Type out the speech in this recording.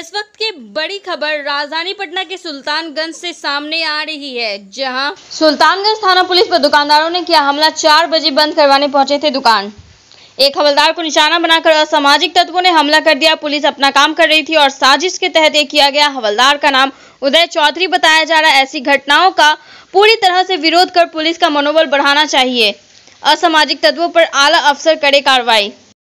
इस वक्त की बड़ी खबर राजधानी पटना के सुल्तानगंज से सामने आ रही है जहां सुल्तानगंज थाना पुलिस पर दुकानदारों ने किया हमला चार बजे बंद करवाने पहुंचे थे दुकान एक हवलदार को निशाना बनाकर असामाजिक तत्वों ने हमला कर दिया पुलिस अपना काम कर रही थी और साजिश के तहत ये किया गया हवलदार का नाम उदय चौधरी बताया जा रहा है ऐसी घटनाओं का पूरी तरह से विरोध कर पुलिस का मनोबल बढ़ाना चाहिए असामाजिक तत्वों पर आला अफसर करे कार्रवाई